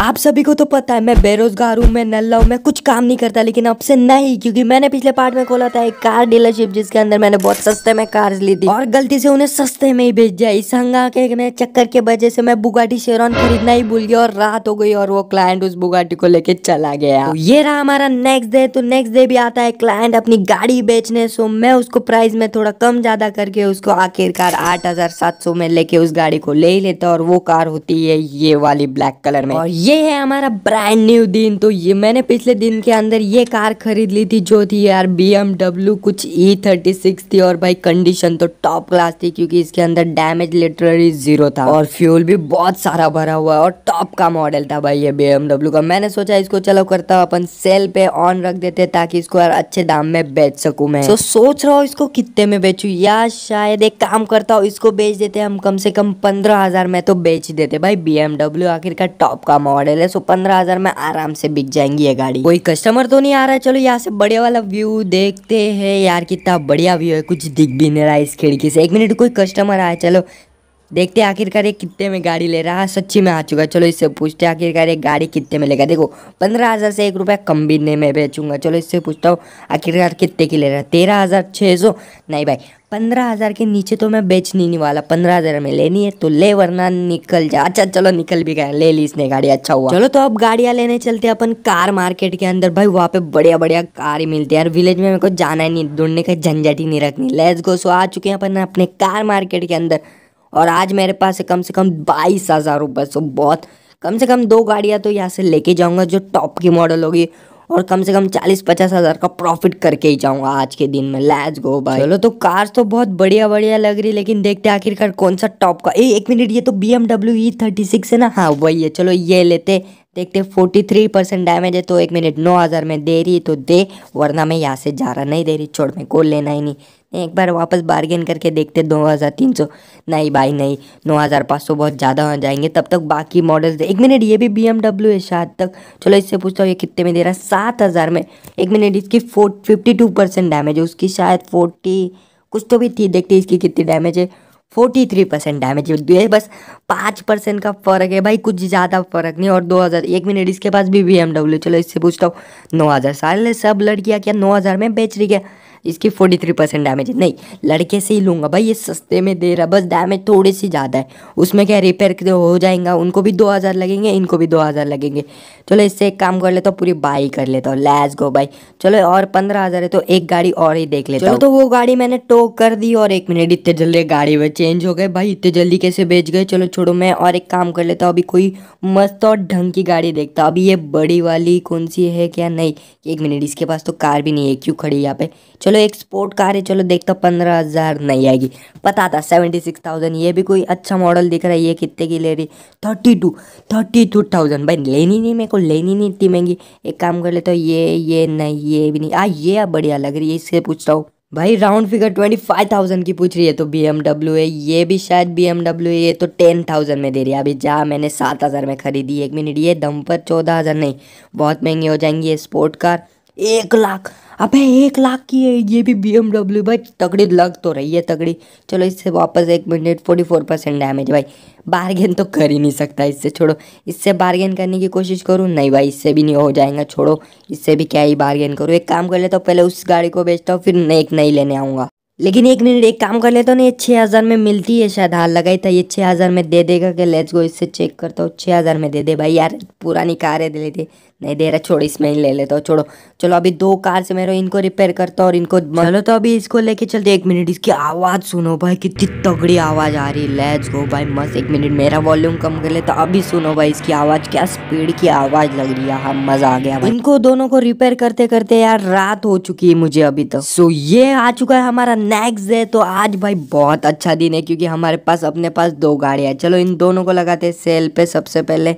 आप सभी को तो पता है मैं बेरोजगार हूँ मैं नल्ला हूँ मैं कुछ काम नहीं करता लेकिन अब से नहीं क्योंकि मैंने पिछले पार्ट में खोला था एक कार डीलरशिप जिसके अंदर मैंने बहुत सस्ते में कार्स ली थी और गलती से उन्हें सस्ते में ही भेज दिया इस हंगा के मैं चक्कर के वजह से मैं बुगाटी शेरॉन खरीदना ही भूल गया और रात हो गई और वो क्लाइंट उस बुगाटी को लेके चला गया तो ये रहा हमारा नेक्स्ट डे तो नेक्स्ट डे भी आता है क्लाइंट अपनी गाड़ी बेचने सो मैं उसको प्राइस में थोड़ा कम ज्यादा करके उसको आखिरकार आठ हजार सात सौ में लेके उस गाड़ी को ले ही लेता और वो कार होती है ये वाली ब्लैक कलर में और ये ये है हमारा ब्रांड न्यू दिन तो ये मैंने पिछले दिन के अंदर ये कार खरीद ली थी जो थी यार बी कुछ ई थर्टी सिक्स थी और भाई कंडीशन तो टॉप क्लास थी क्योंकि इसके अंदर डैमेज लिटरली जीरो था और फ्यूल भी बहुत सारा भरा हुआ और टॉप का मॉडल था भाई ये बी का मैंने सोचा इसको चलो करता हूँ अपन सेल पे ऑन रख देते ताकि इसको यार अच्छे दाम में बेच सकू मैं तो सोच रहा हूँ इसको कितने में बेचू या शायद एक काम करता हूँ इसको बेच देते हम कम से कम पंद्रह में तो बेच देते भाई बी आखिर का टॉप का मॉडल मॉडल है सो पंद्रह हजार में आराम से बिक जाएंगी ये गाड़ी कोई कस्टमर तो नहीं आ रहा चलो यहाँ से बड़े वाला व्यू देखते है यार कितना बढ़िया व्यू है कुछ दिख भी नहीं रहा इस खिड़की से एक मिनट कोई कस्टमर आया चलो देखते आखिरकार ये कितने में गाड़ी ले रहा है सच्ची में आ चुका चलो इससे पूछते आखिरकार ये गाड़ी कितने में लेगा देखो पंद्रह हज़ार से एक रुपया कम भी नहीं मैं बेचूंगा चलो इससे पूछता हूँ आखिरकार कितने की ले रहा है तेरह हज़ार छः सौ नहीं भाई पंद्रह हज़ार के नीचे तो मैं बेच नहीं वाला पंद्रह हज़ार में लेनी है तो ले वरना निकल जा अच्छा चलो निकल भी गया ले ली इसने गाड़ी अच्छा हुआ चलो तो अब गाड़ियाँ लेने चलते हैं अपन कार मार्केट के अंदर भाई वहाँ पे बढ़िया बढ़िया कार ही मिलती है यार विलेज में मेरे को जाना ही नहीं ढूंढने का झंझट ही नहीं रखनी लेस गो सो आ चुके हैं अपन अपने कार मार्केट के अंदर और आज मेरे पास है कम से कम बाईस हज़ार रुपये सो बहुत कम से कम दो गाड़ियाँ तो यहाँ से लेके जाऊँगा जो टॉप की मॉडल होगी और कम से कम चालीस पचास हज़ार का प्रॉफिट करके ही जाऊँगा आज के दिन में लैस गो भाई चलो तो कार्स तो बहुत बढ़िया बढ़िया लग रही लेकिन देखते आखिरकार कौन सा टॉप का ए एक मिनट ये तो B M W E thirty six है ना हाँ वही है चलो ये लेते देखते फोर्टी थ्री परसेंट डैमेज है तो एक मिनट नौ हज़ार में दे रही तो दे वरना मैं यहाँ से जा रहा नहीं दे रही छोड़ मैं गोल लेना ही नहीं एक बार वापस बार्गेन करके देखते दो हज़ार तीन सौ नहीं भाई नहीं नौ हज़ार पाँच सौ बहुत ज़्यादा हो जाएंगे तब तक बाकी मॉडल्स एक मिनट ये भी बी एम डब्ल्यू है शायद तक चलो इससे पूछता हूँ ये कितने में दे रहा है सात हज़ार में एक मिनट इसकी four fifty two percent damage है उसकी शायद फोर्टी कुछ तो भी थी देखते इसकी कितनी डैमेज है फोर्टी थ्री परसेंट डैमेज ये बस पाँच परसेंट का फ़र्क है भाई कुछ ज़्यादा फ़र्क नहीं और दो हज़ार एक मिनट इसके पास भी बी एम डब्ल्यू चलो इससे पूछता हूँ नौ हज़ार साल सब लड़कियाँ क्या नौ हज़ार में बेच रही है इसकी फोर्टी थ्री परसेंट डैमेज है नहीं लड़के से ही लूँगा भाई ये सस्ते में दे रहा बस डैमेज थोड़ी सी ज़्यादा है उसमें क्या रिपेयर हो जाएगा उनको भी दो हज़ार लगेंगे इनको भी दो हज़ार लगेंगे चलो इससे एक काम कर लेता तो हूँ पूरी बाई कर लेता हूँ लैस गो भाई चलो और पंद्रह हज़ार है तो एक गाड़ी और ही देख लेता चलो तो वो गाड़ी मैंने टो कर दी और एक मिनट इतने जल्दी गाड़ी में चेंज हो गए भाई इतने जल्दी कैसे बेच गए चलो छोड़ो मैं और एक काम कर लेता हूँ अभी कोई मस्त और ढंग की गाड़ी देखता अभी ये बड़ी वाली कौन सी है क्या नहीं एक मिनट इसके पास तो कार भी नहीं है क्यों खड़ी यहाँ पे चलो चलो एक स्पोर्ट कार है चलो देखता पंद्रह हज़ार नहीं आएगी पता था सेवेंटी सिक्स थाउजेंड ये भी कोई अच्छा मॉडल दिख रहा है ये कितने की ले रही thirty two thirty two thousand भाई लेनी नहीं मेरे को लेनी नहीं इतनी महंगी एक काम कर लेता तो हूँ ये ये नहीं ये भी नहीं आ ये बढ़िया लग रही है इससे पूछता हूँ भाई round figure twenty five thousand की पूछ रही है तो बी एम डब्ल्यू है ये भी शायद बी एम डब्ल्यू है ये तो टेन थाउजेंड में दे रही है अभी जा मैंने सात हज़ार में खरीदी एक मिनट ये दम पर चौदह हज़ार नहीं बहुत महंगी हो जाएंगी ये स्पोर्ट कार एक लाख अबे एक लाख की है ये भी बी एमडब्ल्यू भाई तगड़ी लग तो रही है तगड़ी चलो इससे वापस एक minute forty four percent damage भाई बार्गेन तो कर ही नहीं सकता इससे छोड़ो इससे बार्गेन करने की कोशिश करूँ नहीं भाई इससे भी नहीं हो जाएगा छोड़ो इससे भी क्या ही बार्गेन करूँ एक काम कर लेता तो हूँ पहले उस गाड़ी को बेचता हूँ फिर एक नई लेने आऊँगा लेकिन एक मिनट एक काम कर लेता तो हूँ ना ये छः हज़ार में मिलती है शायद हाल लगाई था ये छः हज़ार में दे देगा कि लेट्स गो इससे चेक करता हूँ छः हज़ार में दे दे भाई यार पुरानी कार है दे लेते नहीं दे रहा छोड़ो इसमें ही ले लेता हूँ छोड़ो चलो अभी दो कार से मेरे इनको रिपेयर करता हूँ और इनको चलो तो अभी इसको लेके चलते एक मिनट इसकी आवाज़ सुनो भाई कितनी तगड़ी आवाज़ आ रही है लेट्स गो भाई मस्त एक मिनट मेरा वॉल्यूम कम कर लेता तो अभी सुनो भाई इसकी आवाज़ क्या स्पीड की आवाज़ लग रही है हम हाँ, मज़ा आ गया भाई इनको दोनों को रिपेयर करते करते यार रात हो चुकी है मुझे अभी तक सो ये आ चुका है हमारा नेक्स्ट डे तो आज भाई बहुत अच्छा दिन है क्योंकि हमारे पास अपने पास दो गाड़ियाँ चलो इन दोनों को लगाते सेल पे सबसे पहले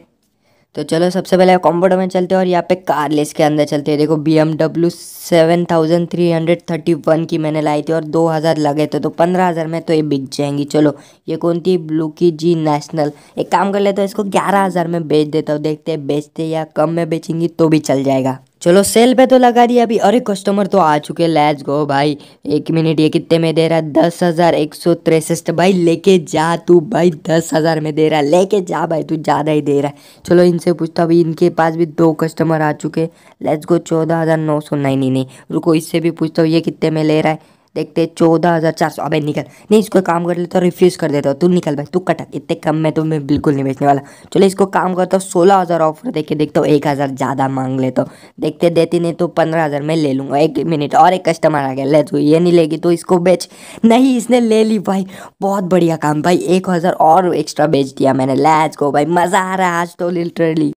तो चलो सबसे पहले कॉम्बोडो में चलते हैं और यहाँ पे कार लेस के अंदर चलते हैं देखो B M W seven thousand three hundred thirty one की मैंने लाई थी और दो हज़ार लगे थे तो पंद्रह हज़ार में तो ये बिक जाएंगी चलो ये कौन थी ब्लू की जी नेशनल एक काम कर लेते हैं इसको ग्यारह हज़ार में बेच देता हूँ देखते हैं बेचते या कम में बेचेंगी तो भी चल जाएगा चलो सेल पे तो लगा दिया अभी अरे कस्टमर तो आ चुके लेट्स गो भाई एक मिनट ये कितने में दे रहा दस हज़ार एक सौ तिरसठ भाई लेके जा तू भाई दस हज़ार में दे रहा लेके जा भाई तू ज़्यादा ही दे रहा है चलो इनसे पूछता अभी इनके पास भी दो कस्टमर आ चुके लेट्स गो चौदह हज़ार नौ सौ नहीं नहीं नहीं रुको इससे भी पूछता हूँ ये कितने में ले रहा है देखते चौदह हज़ार चार सौ अब निकल नहीं इसको काम कर लेता तो रिफ्यूज़ कर देता तू निकल भाई तू कटक इतने कम में तो मैं बिल्कुल नहीं बेचने वाला चलो इसको काम करता हूँ सोलह हज़ार ऑफर देके देखते हो एक हज़ार ज़्यादा मांग लेता हूँ देखते देती नहीं तो पंद्रह हज़ार मैं ले लूँगा एक मिनट और एक कस्टमर आ गया ले तू ये नहीं लेगी तो इसको बेच नहीं इसने ले ली भाई बहुत बढ़िया काम भाई एक हज़ार और एक्स्ट्रा बेच दिया मैंने लैच को भाई मज़ा आ रहा है आज तो लिटरली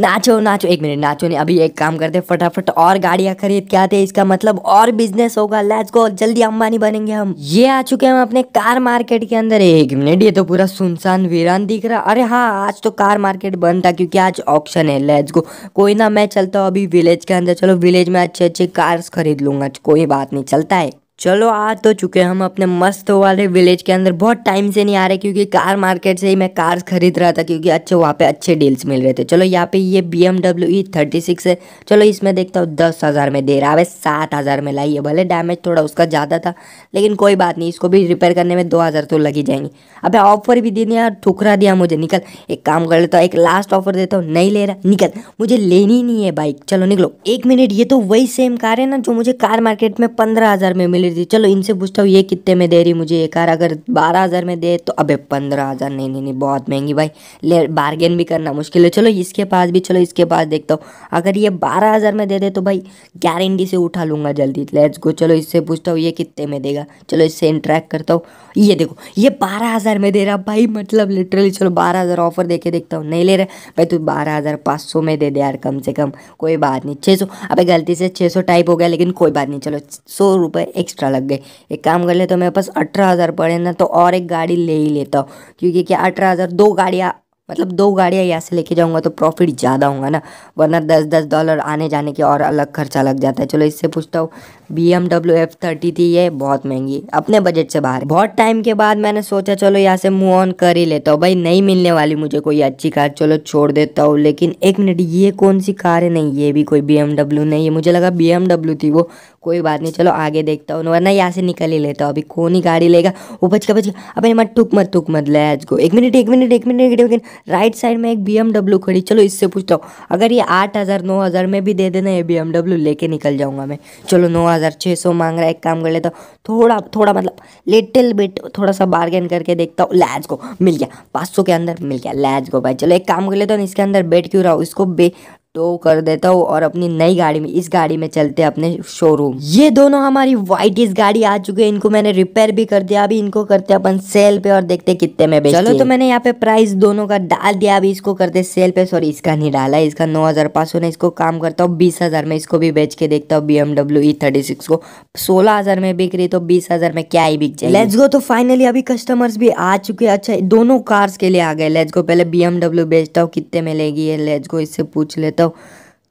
नाचो नाचो एक मिनट नाचो नहीं अभी एक काम करते फटाफट और गाड़ियां खरीद के आते इसका मतलब और बिजनेस होगा लेट्स गो जल्दी अंबानी बनेंगे हम ये आ चुके हैं हम अपने कार मार्केट के अंदर एक मिनट ये तो पूरा सुनसान वीरान दिख रहा अरे हाँ आज तो कार मार्केट बंद था क्योंकि आज ऑप्शन है लेट्स गो कोई ना मैं चलता हूँ अभी विलेज के अंदर चलो विलेज में अच्छे अच्छे कार्स खरीद लूंगा कोई बात नहीं चलता है चलो आ तो चुके हम अपने मस्त वाले विलेज के अंदर बहुत टाइम से नहीं आ रहे क्योंकि कार मार्केट से ही मैं कार्स खरीद रहा था क्योंकि अच्छे वहाँ पे अच्छे डील्स मिल रहे थे चलो यहाँ पे ये B M W E thirty six है चलो इसमें देखता हूँ दस हज़ार में दे रहा है सात हज़ार में लाइए भले डैमेज थोड़ा उसका ज़्यादा था लेकिन कोई बात नहीं इसको भी रिपेयर करने में दो हज़ार तो लगी जाएंगी अब ऑफर भी दे दिया यार ठुकरा दिया मुझे निकल एक काम कर लेता हूँ एक लास्ट ऑफर देता हूँ नहीं ले रहा निकल मुझे लेनी नहीं है बाइक चलो निकलो एक मिनट ये तो वही सेम कार है ना जो मुझे कार मार्केट में पंद्रह हज़ार में मिली ले रही थी चलो इनसे पूछता हूँ ये कितने में दे रही मुझे ये कार अगर बारह हज़ार में दे तो अबे पंद्रह हज़ार नहीं नहीं नहीं बहुत महंगी भाई ले बार्गेन भी करना मुश्किल है चलो इसके पास भी चलो इसके पास देखता हूँ अगर ये बारह हज़ार में दे दे तो भाई गारंटी से उठा लूँगा जल्दी लेट्स गो चलो इससे पूछता हूँ ये कितने में देगा चलो इससे इंट्रैक्ट करता हूँ ये देखो ये बारह हज़ार में दे रहा भाई मतलब लिटरली चलो बारह हज़ार ऑफर दे के देखता हूँ नहीं ले रहा भाई तू बारह हज़ार पाँच सौ में दे दे यार कम से कम कोई बात नहीं छः सौ अबे गलती से छः सौ टाइप हो गया लेकिन कोई बात नहीं चलो सौ रुपये एक्स्ट्रा एक्स्ट्रा लग गए एक काम कर ले तो मेरे पास अठारह हज़ार पड़े ना तो और एक गाड़ी ले ही लेता हूँ क्योंकि क्या अठारह हज़ार दो गाड़ियाँ मतलब दो गाड़ियाँ यहाँ से लेके जाऊँगा तो प्रॉफिट ज़्यादा होगा ना वरना दस दस डॉलर आने जाने के और अलग खर्चा लग जाता है चलो इससे पूछता हूँ B M W F thirty थी ये बहुत महंगी अपने बजट से बाहर बहुत टाइम के बाद मैंने सोचा चलो यहाँ से मूव ऑन कर ही लेता हूँ भाई नहीं मिलने वाली मुझे कोई अच्छी कार चलो छोड़ देता हूँ लेकिन एक मिनट ये कौन सी कार है नहीं ये भी कोई बी एम डब्ल्यू नहीं है मुझे लगा बी एम डब्ल्यू थी वो कोई बात नहीं चलो आगे देखता हूँ वरना यहाँ से निकल ही लेता हूँ अभी कौन ही गाड़ी लेगा वो बच का बच अब मत टुक मत टुक मत आज को एक मिनट एक मिनट एक मिनट एक मिनट राइट साइड में एक बी खड़ी चलो इससे पूछता हूँ अगर ये आठ हज़ार नौ हज़ार में भी दे देना ये बी लेके निकल जाऊँगा मैं चलो नौ हज़ार सौ मांग रहा है एक काम कर लेता हूँ थोड़ा थोड़ा मतलब लिटिल बिट थोड़ा सा बार्गेन करके देखता हूँ लैज को मिल गया पाँच सौ के अंदर मिल गया लैज को भाई चलो एक काम कर लेता हूँ इसके अंदर बैठ क्यों रहा हूँ इसको बे तो कर देता हूँ और अपनी नई गाड़ी में इस गाड़ी में चलते अपने शोरूम ये दोनों हमारी व्हाइट इस गाड़ी आ चुकी है इनको मैंने रिपेयर भी कर दिया अभी इनको करते अपन सेल पे और देखते कितने में बेचते चलो तो मैंने यहाँ पे प्राइस दोनों का डाल दिया अभी इसको करते सेल पे सॉरी इसका नहीं डाला इसका नौ हजार पांच सौ ने इसको काम करता हूँ बीस हजार में इसको भी बेच के देखता हूँ B M W E thirty six को सोलह हजार में बिक रही तो बीस हजार में क्या ही बिक जाए लेट्स गो तो फाइनली अभी कस्टमर्स भी आ चुके हैं अच्छा दोनों कार्स के लिए आ गए लेट्स गो पहले बी एमडब्ल्यू बेचता हूँ कितने में लेगी है लेट्स गो इससे पूछ लेता हूँ हो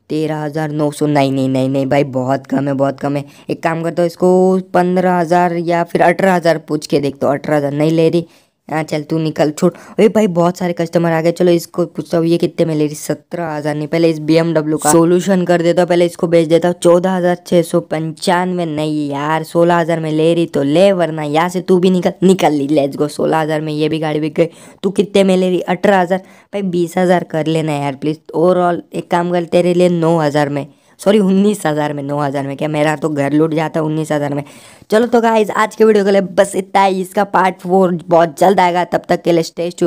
तेरह हज़ार नौ सौ नहीं नहीं नहीं नहीं भाई बहुत कम है बहुत कम है एक काम करता हूँ इसको पंद्रह हज़ार या फिर अठारह हज़ार पूछ के देखता हूँ अठारह हज़ार नहीं ले रही हाँ चल तू निकल छोड़ अरे भाई बहुत सारे कस्टमर आ गए चलो इसको पूछता हूँ ये कितने में ले रही सत्रह हज़ार नहीं पहले इस बी का सोल्यूशन कर देता हूँ पहले इसको बेच देता हूँ चौदह हज़ार छः सौ पंचानवे नहीं यार सोलह हज़ार में ले रही तो ले वरना यहाँ से तू भी निकल निकल ली लेट्स गो सोलह हज़ार में ये भी गाड़ी बिक गई तू कितने में ले रही अठारह हज़ार भाई बीस हज़ार कर लेना यार प्लीज़ ओवरऑल एक काम कर तेरे लिए नौ हज़ार में सॉरी उन्नीस हज़ार में नौ हज़ार में क्या मेरा तो घर लूट जाता है उन्नीस हज़ार में चलो तो गाइज आज के वीडियो के लिए बस इतना ही इसका पार्ट फोर बहुत जल्द आएगा तब तक के लिए स्टेज